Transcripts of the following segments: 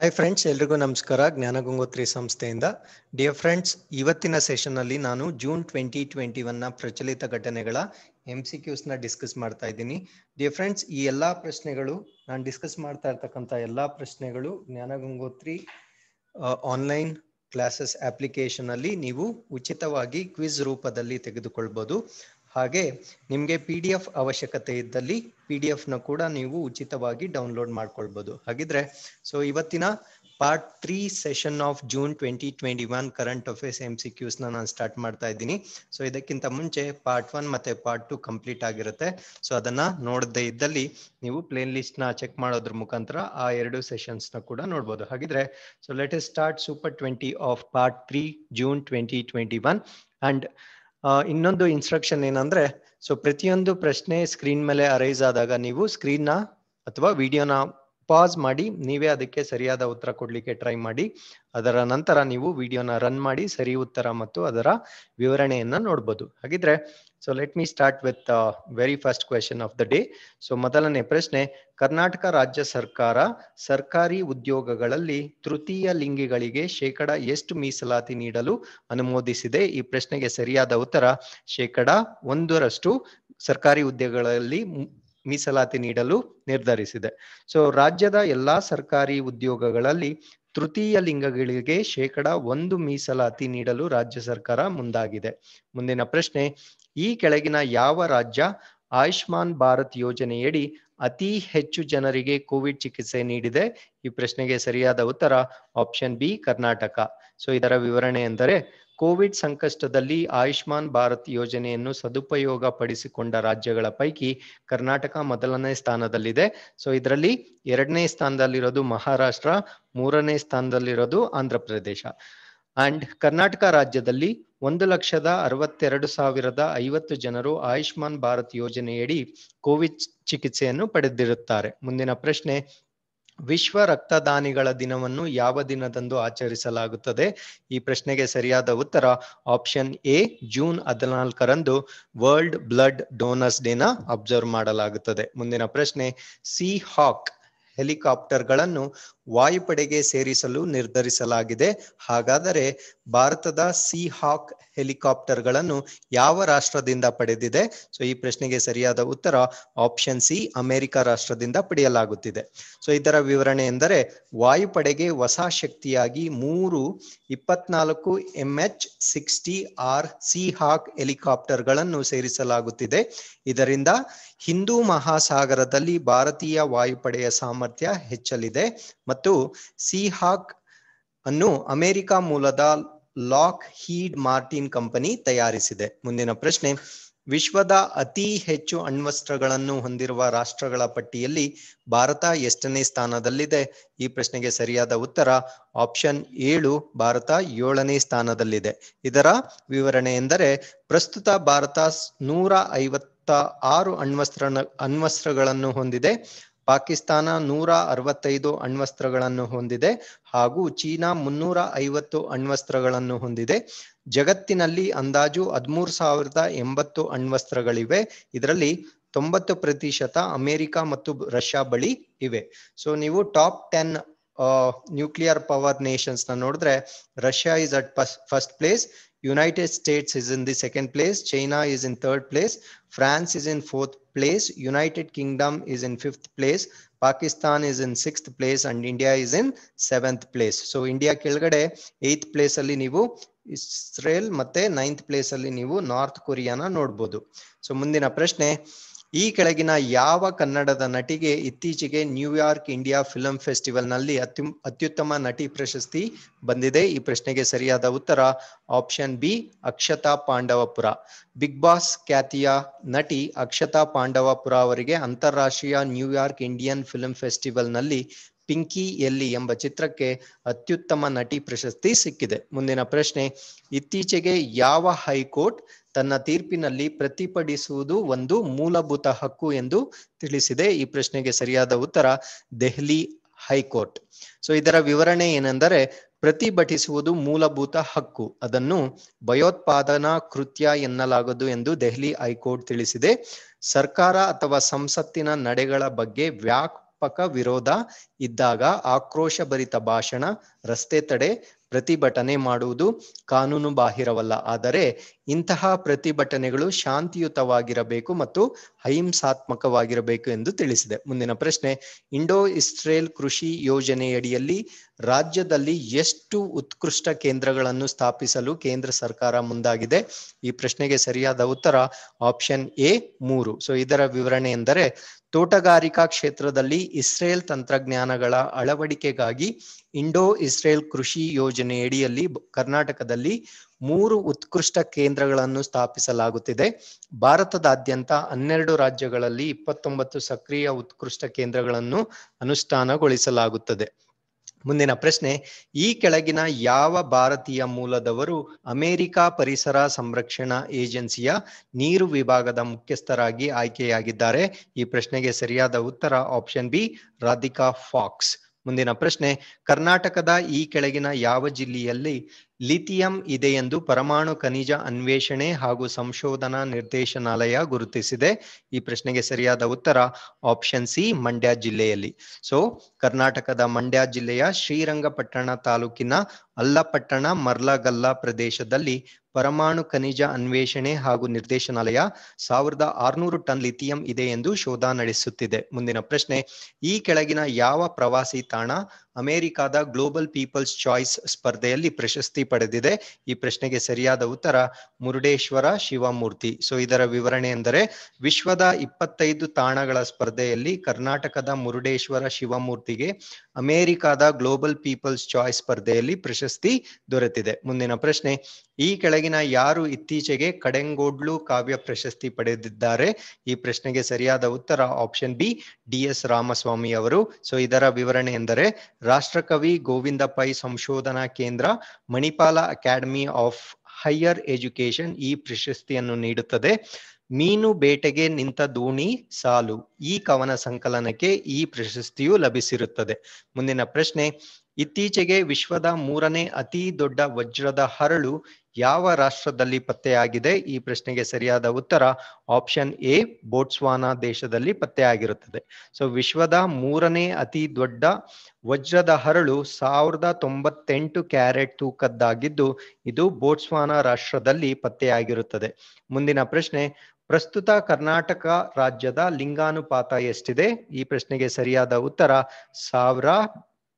Hi friends ಎಲ್ರಿಗೂ ನಮಸ್ಕಾರ ಗಂಗೋತ್ರಿ ಸಂಸ್ಥೆಯಿಂದ ಡಿಯರ್ ಫ್ರೆಂಡ್ಸ್ ಇವತ್ತಿನ ಸೆಷನ್ನಲ್ಲಿ ನಾನು ಜೂನ್ ಟ್ವೆಂಟಿ ಟ್ವೆಂಟಿ ಒನ್ನ ಪ್ರಚಲಿತ ಘಟನೆಗಳ ಎಂ ಸಿ ಕ್ಯೂಸ್ನ ಡಿಸ್ಕಸ್ ಮಾಡ್ತಾ ಇದ್ದೀನಿ ಡಿಯರ್ ಫ್ರೆಂಡ್ಸ್ ಈ ಎಲ್ಲ ಪ್ರಶ್ನೆಗಳು ನಾನು ಡಿಸ್ಕಸ್ ಮಾಡ್ತಾ ಇರ್ತಕ್ಕಂಥ ಎಲ್ಲ ಪ್ರಶ್ನೆಗಳು ಗಂಗೋತ್ರಿ ಆನ್ಲೈನ್ ಕ್ಲಾಸಸ್ ಅಪ್ಲಿಕೇಶನ್ ಅಲ್ಲಿ ನೀವು ಉಚಿತವಾಗಿ ಕ್ವಿಜ್ ರೂಪದಲ್ಲಿ ತೆಗೆದುಕೊಳ್ಬಹುದು ಹಾಗೆ ನಿಮಗೆ ಪಿ ಡಿ ಎಫ್ ಅವಶ್ಯಕತೆ ಇದ್ದಲ್ಲಿ ಪಿ ಡಿ ಎಫ್ನ ಕೂಡ ನೀವು ಉಚಿತವಾಗಿ ಡೌನ್ಲೋಡ್ ಮಾಡ್ಕೊಳ್ಬೋದು ಹಾಗಿದ್ರೆ ಸೊ ಇವತ್ತಿನ part three session of June twenty twenty one current affairs M C ಕ್ಯೂಸ್ನ ನಾನು ಸ್ಟಾರ್ಟ್ ಮಾಡ್ತಾ ಇದ್ದೀನಿ ಸೊ ಇದಕ್ಕಿಂತ ಮುಂಚೆ ಪಾರ್ಟ್ ಒನ್ ಮತ್ತು ಪಾರ್ಟ್ ಟು ಕಂಪ್ಲೀಟ್ ಆಗಿರುತ್ತೆ ಸೊ ಅದನ್ನು ನೋಡದೇ ಇದ್ದಲ್ಲಿ ನೀವು ಪ್ಲೇನ್ ಲಿಸ್ಟ್ನ ಚೆಕ್ ಮಾಡೋದ್ರ ಮುಖಾಂತರ ಆ ಎರಡು ಸೆಷನ್ಸ್ನ ಕೂಡ ನೋಡ್ಬೋದು ಹಾಗಿದ್ರೆ so let's start super twenty of part three June twenty twenty one and ಇನ್ನೊಂದು ಇನ್ಸ್ಟ್ರಕ್ಷನ್ ಏನಂದ್ರೆ ಸೊ ಪ್ರತಿಯೊಂದು ಪ್ರಶ್ನೆ ಸ್ಕ್ರೀನ್ ಮೇಲೆ ಅರೈಸ್ ಆದಾಗ ನೀವು ಸ್ಕ್ರೀನ್ನ ಅಥವಾ ವಿಡಿಯೋನ ಪಾಸ್ ಮಾಡಿ ನೀವೇ ಅದಕ್ಕೆ ಸರಿಯಾದ ಉತ್ತರ ಕೊಡಲಿಕ್ಕೆ ಟ್ರೈ ಮಾಡಿ ಅದರ ನಂತರ ನೀವು ವಿಡಿಯೋನ ರನ್ ಮಾಡಿ ಸರಿ ಉತ್ತರ ಮತ್ತು ಅದರ ವಿವರಣೆಯನ್ನ ನೋಡ್ಬೋದು ಹಾಗಿದ್ರೆ so let me start with very first question of the day so ಮೊದಲನೇ ಪ್ರಶ್ನೆ ಕರ್ನಾಟಕ ರಾಜ್ಯ ಸರ್ಕಾರ ಸರ್ಕಾರಿ ಉದ್ಯೋಗಗಳಲ್ಲಿ ತೃತೀಯ ಲಿಂಗಿಗಳಿಗೆ ಶೇಕಡ ಎಷ್ಟು ಮೀಸಲಾತಿ ನೀಡಲು ಅನುಮೋದಿಸಿದೆ ಈ ಪ್ರಶ್ನೆಗೆ ಸರಿಯಾದ ಉತ್ತರ ಶೇಕಡ ಒಂದರಷ್ಟು ಸರ್ಕಾರಿ ಉದ್ಯೋಗಗಳಲ್ಲಿ ಮೀಸಲಾತಿ ನೀಡಲು ನಿರ್ಧರಿಸಿದೆ ಸೊ ರಾಜ್ಯದ ಎಲ್ಲಾ ಸರ್ಕಾರಿ ಉದ್ಯೋಗಗಳಲ್ಲಿ ತೃತೀಯ ಲಿಂಗಗಳಿಗೆ ಶೇಕಡ ಒಂದು ಮೀಸಲಾತಿ ನೀಡಲು ರಾಜ್ಯ ಸರ್ಕಾರ ಮುಂದಾಗಿದೆ ಮುಂದಿನ ಪ್ರಶ್ನೆ ಈ ಕೆಳಗಿನ ಯಾವ ರಾಜ್ಯ ಆಯುಷ್ಮಾನ್ ಭಾರತ್ ಯೋಜನೆಯಡಿ ಅತಿ ಹೆಚ್ಚು ಜನರಿಗೆ ಕೋವಿಡ್ ಚಿಕಿತ್ಸೆ ನೀಡಿದೆ ಈ ಪ್ರಶ್ನೆಗೆ ಸರಿಯಾದ ಉತ್ತರ ಆಪ್ಷನ್ ಬಿ ಕರ್ನಾಟಕ ಸೊ ಇದರ ವಿವರಣೆ ಎಂದರೆ ಕೋವಿಡ್ ಸಂಕಷ್ಟದಲ್ಲಿ ಆಯುಷ್ಮಾನ್ ಭಾರತ್ ಯೋಜನೆಯನ್ನು ಸದುಪಯೋಗ ಪಡಿಸಿಕೊಂಡ ರಾಜ್ಯಗಳ ಪೈಕಿ ಕರ್ನಾಟಕ ಮೊದಲನೇ ಸ್ಥಾನದಲ್ಲಿದೆ ಸೊ ಇದರಲ್ಲಿ ಎರಡನೇ ಸ್ಥಾನದಲ್ಲಿರೋದು ಮಹಾರಾಷ್ಟ್ರ ಮೂರನೇ ಸ್ಥಾನದಲ್ಲಿರೋದು ಆಂಧ್ರ ಪ್ರದೇಶ ಅಂಡ್ ಕರ್ನಾಟಕ ರಾಜ್ಯದಲ್ಲಿ ಒಂದು ಲಕ್ಷದ ಅರವತ್ತೆರಡು ಸಾವಿರದ ಐವತ್ತು ಜನರು ಆಯುಷ್ಮಾನ್ ಭಾರತ್ ಯೋಜನೆಯಡಿ ಕೋವಿಡ್ ಚಿಕಿತ್ಸೆಯನ್ನು ಪಡೆದಿರುತ್ತಾರೆ ಮುಂದಿನ ಪ್ರಶ್ನೆ ವಿಶ್ವ ರಕ್ತದಾನಿಗಳ ದಿನವನ್ನು ಯಾವ ದಿನದಂದು ಆಚರಿಸಲಾಗುತ್ತದೆ ಈ ಪ್ರಶ್ನೆಗೆ ಸರಿಯಾದ ಉತ್ತರ ಆಪ್ಷನ್ ಎ ಜೂನ್ ಹದಿನಾಲ್ಕರಂದು ವರ್ಲ್ಡ್ ಬ್ಲಡ್ ಡೋನರ್ಸ್ ಡೇನ ಅಬ್ಸರ್ವ್ ಮಾಡಲಾಗುತ್ತದೆ ಮುಂದಿನ ಪ್ರಶ್ನೆ ಸಿ ಹಾಕ್ ಹೆಲಿಕಾಪ್ಟರ್ಗಳನ್ನು ವಾಯುಪಡೆಗೆ ಸೇರಿಸಲು ನಿರ್ಧರಿಸಲಾಗಿದೆ ಹಾಗಾದರೆ ಭಾರತದ ಸಿ ಹಾಕ್ ಹೆಲಿಕಾಪ್ಟರ್ಗಳನ್ನು ಯಾವ ರಾಷ್ಟ್ರದಿಂದ ಪಡೆದಿದೆ ಸೊ ಈ ಪ್ರಶ್ನೆಗೆ ಸರಿಯಾದ ಉತ್ತರ ಆಪ್ಷನ್ ಸಿ ಅಮೆರಿಕ ರಾಷ್ಟ್ರದಿಂದ ಪಡೆಯಲಾಗುತ್ತಿದೆ ಸೊ ಇದರ ವಿವರಣೆ ಎಂದರೆ ವಾಯುಪಡೆಗೆ ಹೊಸ ಶಕ್ತಿಯಾಗಿ ಮೂರು ಇಪ್ಪತ್ನಾಲ್ಕು ಎಚ್ ಸಿಕ್ಸ್ಟಿ ಆರ್ ಸಿ ಹಾಕ್ ಹೆಲಿಕಾಪ್ಟರ್ಗಳನ್ನು ಸೇರಿಸಲಾಗುತ್ತಿದೆ ಇದರಿಂದ ಹಿಂದೂ ಮಹಾಸಾಗರದಲ್ಲಿ ಭಾರತೀಯ ವಾಯುಪಡೆಯ ಸಾಮರ್ಥ್ಯ ಹೆಚ್ಚಲಿದೆ ಮತ್ತು ಮತ್ತು ಸಿಹಾಕ್ ಅನ್ನು ಅಮೆರಿಕ ಮೂಲದ ಲಾಕ್ ಹೀಡ್ ಮಾರ್ಟಿನ್ ಕಂಪನಿ ತಯಾರಿಸಿದೆ ಮುಂದಿನ ಪ್ರಶ್ನೆ ವಿಶ್ವದ ಅತಿ ಹೆಚ್ಚು ಅಣ್ವಸ್ತ್ರಗಳನ್ನು ಹೊಂದಿರುವ ರಾಷ್ಟ್ರಗಳ ಪಟ್ಟಿಯಲ್ಲಿ ಭಾರತ ಎಷ್ಟನೇ ಸ್ಥಾನದಲ್ಲಿದೆ ಈ ಪ್ರಶ್ನೆಗೆ ಸರಿಯಾದ ಉತ್ತರ ಆಪ್ಷನ್ ಏಳು ಭಾರತ ಏಳನೇ ಸ್ಥಾನದಲ್ಲಿದೆ ಇದರ ವಿವರಣೆ ಎಂದರೆ ಪ್ರಸ್ತುತ ಭಾರತ ನೂರ ಐವತ್ತ ಆರು ಅಣ್ವಸ್ತ್ರ ಅಣ್ವಸ್ತ್ರಗಳನ್ನು ಹೊಂದಿದೆ ಪಾಕಿಸ್ತಾನ ನೂರ ಅರವತ್ತೈದು ಅಣ್ವಸ್ತ್ರಗಳನ್ನು ಹೊಂದಿದೆ ಹಾಗೂ ಚೀನಾ ಮುನ್ನೂರ ಐವತ್ತು ಅಣ್ವಸ್ತ್ರಗಳನ್ನು ಹೊಂದಿದೆ ಜಗತ್ತಿನಲ್ಲಿ ಅಂದಾಜು ಹದಿಮೂರು ಸಾವಿರದ ಎಂಬತ್ತು ಅಣ್ವಸ್ತ್ರಗಳಿವೆ ಇದರಲ್ಲಿ ತೊಂಬತ್ತು ಪ್ರತಿಶತ ಅಮೆರಿಕ ಮತ್ತು ರಷ್ಯಾ ಬಳಿ ಇವೆ ಸೊ ನೀವು top ten nuclear power nations ನ ನೋಡಿದ್ರೆ Russia is at first place United States is in the second place. China is in third place. France is in fourth place. United Kingdom is in fifth place. Pakistan is in sixth place and India is in seventh place. So India is in eighth place. Israel is in ninth place. North Korea is in North Korea. So the So Mundina Prashne. ಈ ಕೆಳಗಿನ ಯಾವ ಕನ್ನಡದ ನಟಿಗೆ ಇತ್ತೀಚೆಗೆ New York India film ಫೆಸ್ಟಿವಲ್ನಲ್ಲಿ ಅತ್ಯು ಅತ್ಯುತ್ತಮ ನಟಿ ಪ್ರಶಸ್ತಿ ಬಂದಿದೆ ಈ ಪ್ರಶ್ನೆಗೆ ಸರಿಯಾದ ಉತ್ತರ option B Akshata Pandavapura Bigg Boss ಖ್ಯಾತಿಯ ನಟಿ ಅಕ್ಷತಾ ಪಾಂಡವಪುರ ಅವರಿಗೆ ಅಂತಾರಾಷ್ಟ್ರೀಯ ನ್ಯೂಯಾರ್ಕ್ ಇಂಡಿಯನ್ ಫಿಲಂ ಫೆಸ್ಟಿವಲ್ನಲ್ಲಿ ಪಿಂಕಿ ಎಲ್ಲಿ ಎಂಬ ಚಿತ್ರಕ್ಕೆ ಅತ್ಯುತ್ತಮ ನಟಿ ಪ್ರಶಸ್ತಿ ಸಿಕ್ಕಿದೆ ಮುಂದಿನ ಪ್ರಶ್ನೆ ಇತ್ತೀಚೆಗೆ ಯಾವ ಹೈಕೋರ್ಟ್ ತನ್ನ ತೀರ್ಪಿನಲ್ಲಿ ಪ್ರತಿಪಡಿಸುವುದು ಒಂದು ಮೂಲಭೂತ ಹಕ್ಕು ಎಂದು ತಿಳಿಸಿದೆ ಈ ಪ್ರಶ್ನೆಗೆ ಸರಿಯಾದ ಉತ್ತರ ದೆಹಲಿ ಹೈಕೋರ್ಟ್ ಸೊ ಇದರ ವಿವರಣೆ ಏನೆಂದರೆ ಪ್ರತಿಭಟಿಸುವುದು ಮೂಲಭೂತ ಹಕ್ಕು ಅದನ್ನು ಭಯೋತ್ಪಾದನಾ ಕೃತ್ಯ ಎನ್ನಲಾಗದು ಎಂದು ದೆಹಲಿ ಹೈಕೋರ್ಟ್ ತಿಳಿಸಿದೆ ಸರ್ಕಾರ ಅಥವಾ ಸಂಸತ್ತಿನ ನಡೆಗಳ ಬಗ್ಗೆ ವ್ಯಾಕ್ ಪಕ ವಿರೋಧ ಇದ್ದಾಗ ಆಕ್ರೋಶಭರಿತ ಭಾಷಣ ರಸ್ತೆ ತಡೆ ಪ್ರತಿಭಟನೆ ಮಾಡುವುದು ಕಾನೂನು ಬಾಹಿರವಲ್ಲ ಆದರೆ ಇಂತಹ ಪ್ರತಿಭಟನೆಗಳು ಶಾಂತಿಯುತವಾಗಿರಬೇಕು ಮತ್ತು ಅಹಿಂಸಾತ್ಮಕವಾಗಿರಬೇಕು ಎಂದು ತಿಳಿಸಿದೆ ಮುಂದಿನ ಪ್ರಶ್ನೆ ಇಂಡೋ ಇಸ್ರೇಲ್ ಕೃಷಿ ಯೋಜನೆಯಡಿಯಲ್ಲಿ ರಾಜ್ಯದಲ್ಲಿ ಎಷ್ಟು ಉತ್ಕೃಷ್ಟ ಕೇಂದ್ರಗಳನ್ನು ಸ್ಥಾಪಿಸಲು ಕೇಂದ್ರ ಸರ್ಕಾರ ಮುಂದಾಗಿದೆ ಈ ಪ್ರಶ್ನೆಗೆ ಸರಿಯಾದ ಉತ್ತರ ಆಪ್ಷನ್ ಎ ಮೂರು ಸೊ ಇದರ ವಿವರಣೆ ಎಂದರೆ ತೋಟಗಾರಿಕಾ ಕ್ಷೇತ್ರದಲ್ಲಿ ಇಸ್ರೇಲ್ ತಂತ್ರಜ್ಞಾನಗಳ ಅಳವಡಿಕೆಗಾಗಿ ಇಂಡೋ ಇಸ್ರೇಲ್ ಕೃಷಿ ಯೋಜನೆಯಡಿಯಲ್ಲಿ ಕರ್ನಾಟಕದಲ್ಲಿ ಮೂರು ಉತ್ಕೃಷ್ಟ ಕೇಂದ್ರಗಳನ್ನು ಸ್ಥಾಪಿಸಲಾಗುತ್ತಿದೆ ಭಾರತದಾದ್ಯಂತ ಹನ್ನೆರಡು ರಾಜ್ಯಗಳಲ್ಲಿ ಇಪ್ಪತ್ತೊಂಬತ್ತು ಸಕ್ರಿಯ ಉತ್ಕೃಷ್ಟ ಕೇಂದ್ರಗಳನ್ನು ಅನುಷ್ಠಾನಗೊಳಿಸಲಾಗುತ್ತದೆ ಮುಂದಿನ ಪ್ರಶ್ನೆ ಈ ಕೆಳಗಿನ ಯಾವ ಭಾರತೀಯ ಮೂಲದವರು ಅಮೆರಿಕ ಪರಿಸರ ಸಂರಕ್ಷಣಾ ಏಜೆನ್ಸಿಯ ನೀರು ವಿಭಾಗದ ಮುಖ್ಯಸ್ಥರಾಗಿ ಆಯ್ಕೆಯಾಗಿದ್ದಾರೆ ಈ ಪ್ರಶ್ನೆಗೆ ಸರಿಯಾದ ಉತ್ತರ ಆಪ್ಷನ್ ಬಿ ರಾಧಿಕಾ ಫಾಕ್ಸ್ ಮುಂದಿನ ಪ್ರಶ್ನೆ ಕರ್ನಾಟಕದ ಈ ಕೆಳಗಿನ ಯಾವ ಜಿಲ್ಲೆಯಲ್ಲಿ ಲಿಥಿಯಂ ಇದೆ ಎಂದು ಪರಮಾಣು ಖನಿಜ ಅನ್ವೇಷಣೆ ಹಾಗೂ ಸಂಶೋಧನಾ ನಿರ್ದೇಶನಾಲಯ ಗುರುತಿಸಿದೆ ಈ ಪ್ರಶ್ನೆಗೆ ಸರಿಯಾದ ಉತ್ತರ ಆಪ್ಷನ್ ಸಿ ಮಂಡ್ಯ ಜಿಲ್ಲೆಯಲ್ಲಿ ಸೊ ಕರ್ನಾಟಕದ ಮಂಡ್ಯ ಜಿಲ್ಲೆಯ ಶ್ರೀರಂಗಪಟ್ಟಣ ತಾಲೂಕಿನ ಅಲ್ಲಪಟ್ಟಣ ಮರ್ಲಗಲ್ಲ ಪ್ರದೇಶದಲ್ಲಿ ಪರಮಾಣು ಖನಿಜ ಅನ್ವೇಷಣೆ ಹಾಗೂ ನಿರ್ದೇಶನಾಲಯ ಸಾವಿರದ ಆರುನೂರು ಟನ್ ಲಿಥಿಯಂ ಇದೆ ಎಂದು ಶೋಧ ನಡೆಸುತ್ತಿದೆ ಮುಂದಿನ ಪ್ರಶ್ನೆ ಈ ಕೆಳಗಿನ ಯಾವ ಪ್ರವಾಸಿ ತಾಣ ಅಮೆರಿಕಾದ ಗ್ಲೋಬಲ್ ಪೀಪಲ್ಸ್ ಚಾಯ್ಸ್ ಸ್ಪರ್ಧೆಯಲ್ಲಿ ಪ್ರಶಸ್ತಿ ಪಡೆದಿದೆ ಈ ಪ್ರಶ್ನೆಗೆ ಸರಿಯಾದ ಉತ್ತರ ಮುರುಡೇಶ್ವರ ಶಿವಮೂರ್ತಿ ಸೊ ಇದರ ವಿವರಣೆ ಎಂದರೆ ವಿಶ್ವದ ಇಪ್ಪತ್ತೈದು ತಾಣಗಳ ಸ್ಪರ್ಧೆಯಲ್ಲಿ ಕರ್ನಾಟಕದ ಮುರುಡೇಶ್ವರ ಶಿವಮೂರ್ತಿಗೆ ಅಮೆರಿಕಾದ ಗ್ಲೋಬಲ್ ಪೀಪಲ್ಸ್ ಚಾಯ್ಸ್ ಸ್ಪರ್ಧೆಯಲ್ಲಿ ಪ್ರಶಸ್ತಿ ದೊರೆತಿದೆ ಮುಂದಿನ ಪ್ರಶ್ನೆ ಈ ಕೆಳಗಿನ ಯಾರು ಇತ್ತೀಚೆಗೆ ಕಡೆಂಗೋಡ್ಲು ಕಾವ್ಯ ಪ್ರಶಸ್ತಿ ಪಡೆದಿದ್ದಾರೆ ಈ ಪ್ರಶ್ನೆಗೆ ಸರಿಯಾದ ಉತ್ತರ option B D S Ramaswamy ಅವರು ಸೊ ಇದರ ವಿವರಣೆ ಎಂದರೆ ರಾಷ್ಟ್ರಕವಿ ಗೋವಿಂದ ಪೈ ಸಂಶೋಧನಾ ಕೇಂದ್ರ Manipal academy of higher education ಈ ಪ್ರಶಸ್ತಿಯನ್ನು ನೀಡುತ್ತದೆ ಮೀನು ಬೇಟೆಗೆ ನಿಂತ ದೋಣಿ ಸಾಲು ಈ ಕವನ ಸಂಕಲನಕ್ಕೆ ಈ ಪ್ರಶಸ್ತಿಯು ಲಭಿಸಿರುತ್ತದೆ ಮುಂದಿನ ಪ್ರಶ್ನೆ ಇತ್ತೀಚೆಗೆ ವಿಶ್ವದ ಮೂರನೇ ಅತಿ ದೊಡ್ಡ ವಜ್ರದ ಹರಳು ಯಾವ ರಾಷ್ಟ್ರದಲ್ಲಿ ಪತ್ತೆಯಾಗಿದೆ ಈ ಪ್ರಶ್ನೆಗೆ ಸರಿಯಾದ ಉತ್ತರ ಆಪ್ಷನ್ ಎ ಬೋಟ್ಸ್ವಾನಾ ದೇಶದಲ್ಲಿ ಪತ್ತೆಯಾಗಿರುತ್ತದೆ ಸೊ ವಿಶ್ವದ ಮೂರನೇ ಅತಿ ದೊಡ್ಡ ವಜ್ರದ ಹರಳು ಸಾವಿರದ ತೊಂಬತ್ತೆಂಟು ಕ್ಯಾರೆಟ್ ತೂಕದ್ದಾಗಿದ್ದು ಇದು ಬೋಟ್ಸ್ವಾನಾ ರಾಷ್ಟ್ರದಲ್ಲಿ ಪತ್ತೆಯಾಗಿರುತ್ತದೆ ಮುಂದಿನ ಪ್ರಶ್ನೆ ಪ್ರಸ್ತುತ ಕರ್ನಾಟಕ ರಾಜ್ಯದ ಲಿಂಗಾನುಪಾತ ಎಷ್ಟಿದೆ ಈ ಪ್ರಶ್ನೆಗೆ ಸರಿಯಾದ ಉತ್ತರ ಸಾವಿರ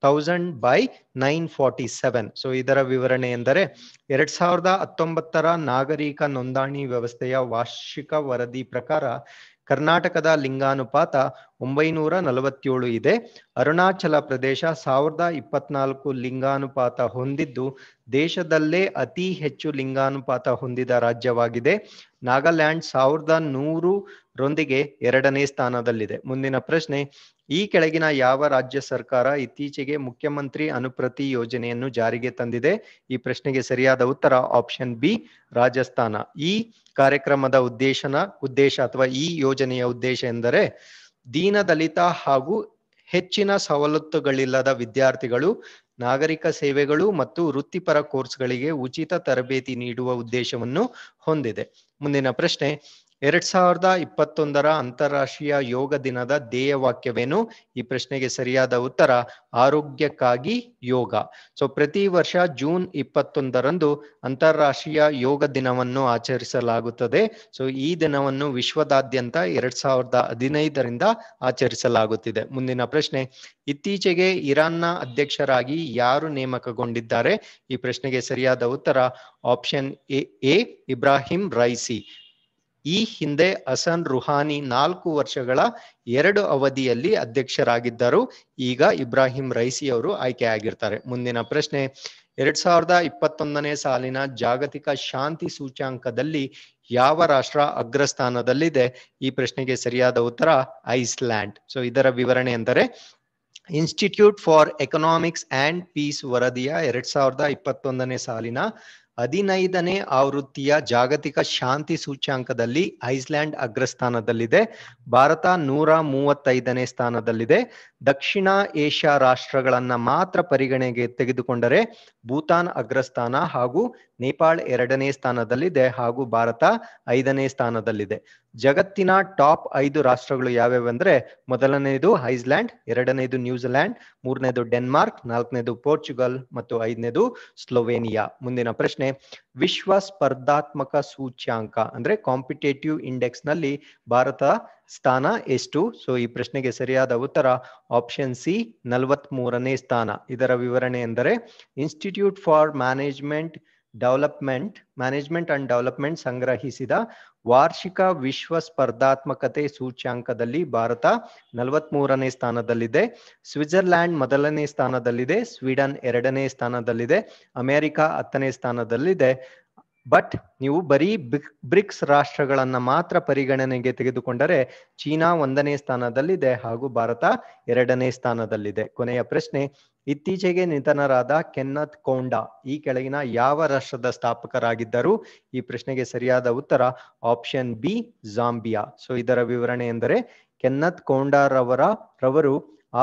thousand by nine forty seven so ಇದರ ವಿವರಣೆ ಎಂದರೆ ಎರಡ್ ಸಾವಿರದ ಹತ್ತೊಂಬತ್ತರ ನಾಗರಿಕ ನೋಂದಣಿ ವ್ಯವಸ್ಥೆಯ ವಾರ್ಷಿಕ ವರದಿ ಪ್ರಕಾರ ಕರ್ನಾಟಕದ ಲಿಂಗಾನುಪಾತ ಒಂಬೈನೂರ ನಲವತ್ತೇಳು ಇದೆ ಅರುಣಾಚಲ ಪ್ರದೇಶ ಸಾವಿರದ ಇಪ್ಪತ್ನಾಲ್ಕು ಲಿಂಗಾನುಪಾತ ಹೊಂದಿದ್ದು ದೇಶದಲ್ಲೇ ಅತಿ ಹೆಚ್ಚು ಲಿಂಗಾನುಪಾತ ಹೊಂದಿದ ರಾಜ್ಯವಾಗಿದೆ ನಾಗಾಲ್ಯಾಂಡ್ ಸಾವಿರದ ನೂರು ರೊಂದಿಗೆ ಎರಡನೇ ಸ್ಥಾನದಲ್ಲಿದೆ ಮುಂದಿನ ಪ್ರಶ್ನೆ ಈ ಕೆಳಗಿನ ಯಾವ ರಾಜ್ಯ ಸರ್ಕಾರ ಇತ್ತೀಚೆಗೆ ಮುಖ್ಯಮಂತ್ರಿ ಅನುಪ್ರತಿ ಯೋಜನೆಯನ್ನು ಜಾರಿಗೆ ತಂದಿದೆ ಈ ಪ್ರಶ್ನೆಗೆ ಸರಿಯಾದ ಉತ್ತರ ಆಪ್ಷನ್ ಬಿ ರಾಜಸ್ಥಾನ ಈ ಕಾರ್ಯಕ್ರಮದ ಉದ್ದೇಶನ ಉದ್ದೇಶ ಅಥವಾ ಈ ಯೋಜನೆಯ ಉದ್ದೇಶ ಎಂದರೆ ದೀನದಲಿತ ಹಾಗೂ ಹೆಚ್ಚಿನ ಸವಲತ್ತುಗಳಿಲ್ಲದ ವಿದ್ಯಾರ್ಥಿಗಳು ನಾಗರಿಕ ಸೇವೆಗಳು ಮತ್ತು ವೃತ್ತಿಪರ ಕೋರ್ಸ್ಗಳಿಗೆ ಉಚಿತ ತರಬೇತಿ ನೀಡುವ ಉದ್ದೇಶವನ್ನು ಹೊಂದಿದೆ ಮುಂದಿನ ಪ್ರಶ್ನೆ ಎರಡ್ ಸಾವಿರದ ಇಪ್ಪತ್ತೊಂದರ ಅಂತಾರಾಷ್ಟ್ರೀಯ ಯೋಗ ದಿನದ ಧ್ಯೇಯವಾಕ್ಯವೇನು ಈ ಪ್ರಶ್ನೆಗೆ ಸರಿಯಾದ ಉತ್ತರ ಆರೋಗ್ಯಕ್ಕಾಗಿ ಯೋಗ ಸೊ ಪ್ರತಿ ವರ್ಷ ಜೂನ್ ಇಪ್ಪತ್ತೊಂದರಂದು ಅಂತಾರಾಷ್ಟ್ರೀಯ ಯೋಗ ದಿನವನ್ನು ಆಚರಿಸಲಾಗುತ್ತದೆ ಸೊ ಈ ದಿನವನ್ನು ವಿಶ್ವದಾದ್ಯಂತ ಎರಡ್ ಸಾವಿರದ ಹದಿನೈದರಿಂದ ಆಚರಿಸಲಾಗುತ್ತಿದೆ ಮುಂದಿನ ಪ್ರಶ್ನೆ ಇತ್ತೀಚೆಗೆ ಇರಾನ್ನ ಅಧ್ಯಕ್ಷರಾಗಿ ಯಾರು ನೇಮಕಗೊಂಡಿದ್ದಾರೆ ಈ ಪ್ರಶ್ನೆಗೆ ಸರಿಯಾದ ಉತ್ತರ option A A Ebrahim Raisi ಈ ಹಿಂದೆ ಹಸನ್ ರುಹಾನಿ ನಾಲ್ಕು ವರ್ಷಗಳ ಎರಡು ಅವಧಿಯಲ್ಲಿ ಅಧ್ಯಕ್ಷರಾಗಿದ್ದರು ಈಗ ಇಬ್ರಾಹಿಂ ರೈಸಿ ಅವರು ಆಯ್ಕೆಯಾಗಿರ್ತಾರೆ ಮುಂದಿನ ಪ್ರಶ್ನೆ ಎರಡ್ ಸಾವಿರದ ಇಪ್ಪತ್ತೊಂದನೇ ಸಾಲಿನ ಜಾಗತಿಕ ಶಾಂತಿ ಸೂಚ್ಯಾಂಕದಲ್ಲಿ ಯಾವ ರಾಷ್ಟ್ರ ಅಗ್ರಸ್ಥಾನದಲ್ಲಿದೆ ಈ ಪ್ರಶ್ನೆಗೆ ಸರಿಯಾದ ಉತ್ತರ ಐಸ್ಲ್ಯಾಂಡ್ ಸೊ ಇದರ ವಿವರಣೆ ಎಂದರೆ institute for economics and peace ವರದಿಯ ಎರಡ್ ಸಾವಿರದ ಇಪ್ಪತ್ತೊಂದನೇ ಸಾಲಿನ ಹದಿನೈದನೇ ಆವೃತ್ತಿಯ ಜಾಗತಿಕ ಶಾಂತಿ ಸೂಚ್ಯಾಂಕದಲ್ಲಿ ಐಸ್ಲ್ಯಾಂಡ್ ಅಗ್ರಸ್ಥಾನದಲ್ಲಿದೆ ಭಾರತ ನೂರ ಮೂವತ್ತೈದನೇ ಸ್ಥಾನದಲ್ಲಿದೆ ದಕ್ಷಿಣ ಏಷ್ಯಾ ರಾಷ್ಟ್ರಗಳನ್ನ ಮಾತ್ರ ಪರಿಗಣೆಗೆ ತೆಗೆದುಕೊಂಡರೆ ಭೂತಾನ್ ಅಗ್ರಸ್ಥಾನ ಹಾಗೂ ನೇಪಾಳ್ ಎರಡನೇ ಸ್ಥಾನದಲ್ಲಿದೆ ಹಾಗೂ ಭಾರತ ಐದನೇ ಸ್ಥಾನದಲ್ಲಿದೆ ಜಗತ್ತಿನ ಟಾಪ್ ಐದು ರಾಷ್ಟ್ರಗಳು ಯಾವ್ಯಾವೆಂದ್ರೆ ಮೊದಲನೆಯದು ಐಸ್ಲ್ಯಾಂಡ್ ಎರಡನೇದು ನ್ಯೂಜಿಲ್ಯಾಂಡ್ ಮೂರನೇದು ಡೆನ್ಮಾರ್ಕ್ ನಾಲ್ಕನೇದು ಪೋರ್ಚುಗಲ್ ಮತ್ತು ಐದನೇದು ಸ್ಲೋವೇನಿಯಾ ಮುಂದಿನ ಪ್ರಶ್ನೆ ಪ್ರಶ್ನೆ ವಿಶ್ವ ಸ್ಪರ್ಧಾತ್ಮಕ ಸೂಚ್ಯಾಂಕ ಅಂದ್ರೆ ಕಾಂಪಿಟೇಟಿವ್ ಇಂಡೆಕ್ಸ್ ನಲ್ಲಿ ಭಾರತ ಸ್ಥಾನ ಎಷ್ಟು ಸೊ ಈ ಪ್ರಶ್ನೆಗೆ ಸರಿಯಾದ ಉತ್ತರ ಆಪ್ಷನ್ ಸಿ ನಲವತ್ಮೂರನೇ ಸ್ಥಾನ ಇದರ ವಿವರಣೆ ಎಂದರೆ institute for management development management and development ಸಂಗ್ರಹಿಸಿದ ವಾರ್ಷಿಕ ವಿಶ್ವ ಸ್ಪರ್ಧಾತ್ಮಕತೆ ಸೂಚ್ಯಾಂಕದಲ್ಲಿ ಭಾರತ ನಲವತ್ತ್ ಮೂರನೇ ಸ್ಥಾನದಲ್ಲಿದೆ ಸ್ವಿಟ್ಜರ್ಲ್ಯಾಂಡ್ ಮೊದಲನೇ ಸ್ಥಾನದಲ್ಲಿದೆ ಸ್ವೀಡನ್ ಎರಡನೇ ಸ್ಥಾನದಲ್ಲಿದೆ ಅಮೆರಿಕ ಹತ್ತನೇ ಸ್ಥಾನದಲ್ಲಿದೆ ಬಟ್ ನೀವು ಬರೀ ಬ್ರಿಕ್ಸ್ ರಾಷ್ಟ್ರಗಳನ್ನ ಮಾತ್ರ ಪರಿಗಣನೆಗೆ ತೆಗೆದುಕೊಂಡರೆ ಚೀನಾ ಒಂದನೇ ಸ್ಥಾನದಲ್ಲಿದೆ ಹಾಗೂ ಭಾರತ ಎರಡನೇ ಸ್ಥಾನದಲ್ಲಿದೆ ಕೊನೆಯ ಪ್ರಶ್ನೆ ಇತ್ತೀಚೆಗೆ ನಿಧನರಾದ ಕೆನ್ನತ್ ಕೌಂಡಾ ಈ ಕೆಳಗಿನ ಯಾವ ರಾಷ್ಟ್ರದ ಸ್ಥಾಪಕರಾಗಿದ್ದರು ಈ ಪ್ರಶ್ನೆಗೆ ಸರಿಯಾದ ಉತ್ತರ ಆಪ್ಷನ್ ಬಿ ಜಾಂಬಿಯಾ ಸೊ ಇದರ ವಿವರಣೆ ಎಂದರೆ ಕೆನ್ನತ್ ಕೋಂಡಾರವರ ರವರು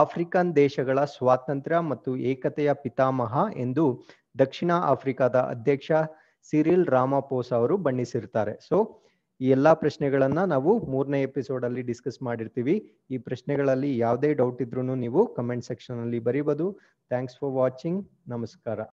ಆಫ್ರಿಕನ್ ದೇಶಗಳ ಸ್ವಾತಂತ್ರ್ಯ ಮತ್ತು ಏಕತೆಯ ಪಿತಾಮಹ ಎಂದು ದಕ್ಷಿಣ ಆಫ್ರಿಕಾದ ಅಧ್ಯಕ್ಷ ಸಿರಿಲ್ ರಾಮಾಪೋಸ ಅವರು ಬಣ್ಣಿಸಿರ್ತಾರೆ ಸೊ ಈ ಎಲ್ಲಾ ಪ್ರಶ್ನೆಗಳನ್ನ ನಾವು ಮೂರನೇ ಎಪಿಸೋಡ್ ಅಲ್ಲಿ ಡಿಸ್ಕಸ್ ಮಾಡಿರ್ತೀವಿ ಈ ಪ್ರಶ್ನೆಗಳಲ್ಲಿ ಯಾವುದೇ ಡೌಟ್ ಇದ್ರೂ ನೀವು ಕಮೆಂಟ್ ಸೆಕ್ಷನ್ ಅಲ್ಲಿ ಬರೀಬಹುದು ಥ್ಯಾಂಕ್ಸ್ ಫಾರ್ ವಾಚಿಂಗ್ ನಮಸ್ಕಾರ